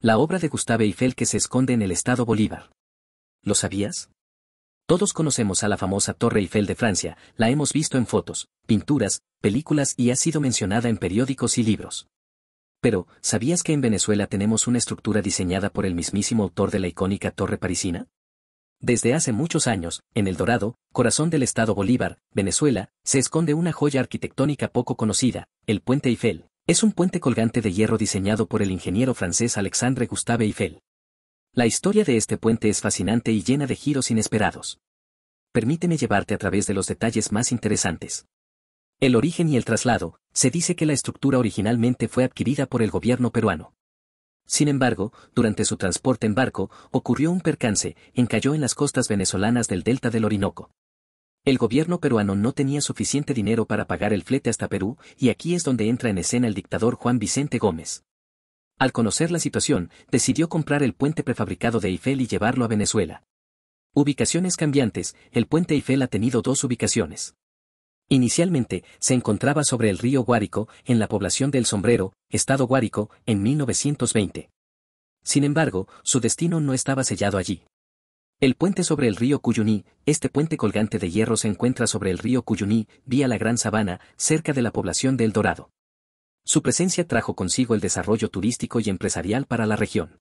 La obra de Gustave Eiffel que se esconde en el estado Bolívar. ¿Lo sabías? Todos conocemos a la famosa Torre Eiffel de Francia, la hemos visto en fotos, pinturas, películas y ha sido mencionada en periódicos y libros. Pero, ¿sabías que en Venezuela tenemos una estructura diseñada por el mismísimo autor de la icónica Torre Parisina? Desde hace muchos años, en El Dorado, corazón del estado Bolívar, Venezuela, se esconde una joya arquitectónica poco conocida, el Puente Eiffel. Es un puente colgante de hierro diseñado por el ingeniero francés Alexandre Gustave Eiffel. La historia de este puente es fascinante y llena de giros inesperados. Permíteme llevarte a través de los detalles más interesantes. El origen y el traslado, se dice que la estructura originalmente fue adquirida por el gobierno peruano. Sin embargo, durante su transporte en barco, ocurrió un percance, encalló en las costas venezolanas del delta del Orinoco. El gobierno peruano no tenía suficiente dinero para pagar el flete hasta Perú, y aquí es donde entra en escena el dictador Juan Vicente Gómez. Al conocer la situación, decidió comprar el puente prefabricado de Eiffel y llevarlo a Venezuela. Ubicaciones cambiantes, el puente Eiffel ha tenido dos ubicaciones. Inicialmente, se encontraba sobre el río Guárico, en la población del Sombrero, estado Guárico, en 1920. Sin embargo, su destino no estaba sellado allí. El puente sobre el río Cuyuní, este puente colgante de hierro se encuentra sobre el río Cuyuní, vía la Gran Sabana, cerca de la población de El Dorado. Su presencia trajo consigo el desarrollo turístico y empresarial para la región.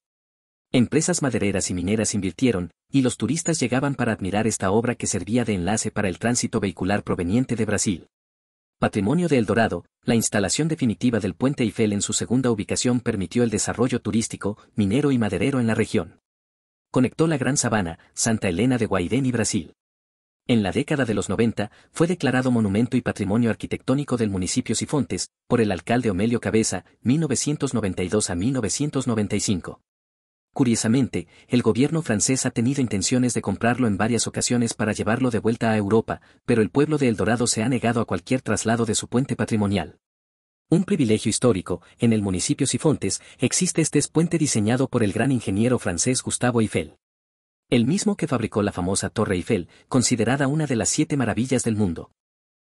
Empresas madereras y mineras invirtieron, y los turistas llegaban para admirar esta obra que servía de enlace para el tránsito vehicular proveniente de Brasil. Patrimonio de El Dorado, la instalación definitiva del puente Eiffel en su segunda ubicación permitió el desarrollo turístico, minero y maderero en la región conectó la Gran Sabana, Santa Elena de Guaidén y Brasil. En la década de los 90, fue declarado Monumento y Patrimonio Arquitectónico del municipio Sifontes, por el alcalde Omelio Cabeza, 1992 a 1995. Curiosamente, el gobierno francés ha tenido intenciones de comprarlo en varias ocasiones para llevarlo de vuelta a Europa, pero el pueblo de El Dorado se ha negado a cualquier traslado de su puente patrimonial. Un privilegio histórico, en el municipio Sifontes, existe este puente diseñado por el gran ingeniero francés Gustavo Eiffel. El mismo que fabricó la famosa Torre Eiffel, considerada una de las siete maravillas del mundo.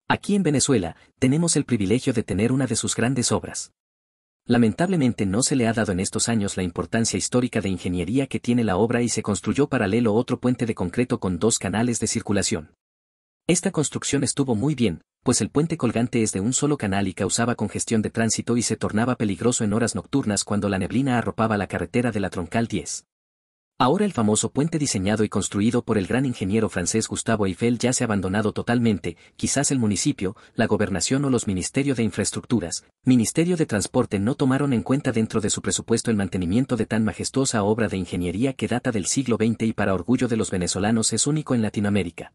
Aquí en Venezuela, tenemos el privilegio de tener una de sus grandes obras. Lamentablemente no se le ha dado en estos años la importancia histórica de ingeniería que tiene la obra y se construyó paralelo otro puente de concreto con dos canales de circulación. Esta construcción estuvo muy bien, pues el puente colgante es de un solo canal y causaba congestión de tránsito y se tornaba peligroso en horas nocturnas cuando la neblina arropaba la carretera de la Troncal 10. Ahora el famoso puente diseñado y construido por el gran ingeniero francés Gustavo Eiffel ya se ha abandonado totalmente, quizás el municipio, la gobernación o los ministerios de infraestructuras, ministerio de transporte no tomaron en cuenta dentro de su presupuesto el mantenimiento de tan majestuosa obra de ingeniería que data del siglo XX y para orgullo de los venezolanos es único en Latinoamérica.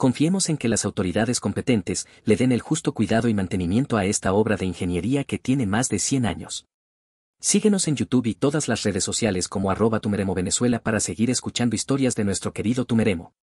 Confiemos en que las autoridades competentes le den el justo cuidado y mantenimiento a esta obra de ingeniería que tiene más de 100 años. Síguenos en YouTube y todas las redes sociales como arroba Tumeremo Venezuela para seguir escuchando historias de nuestro querido Tumeremo.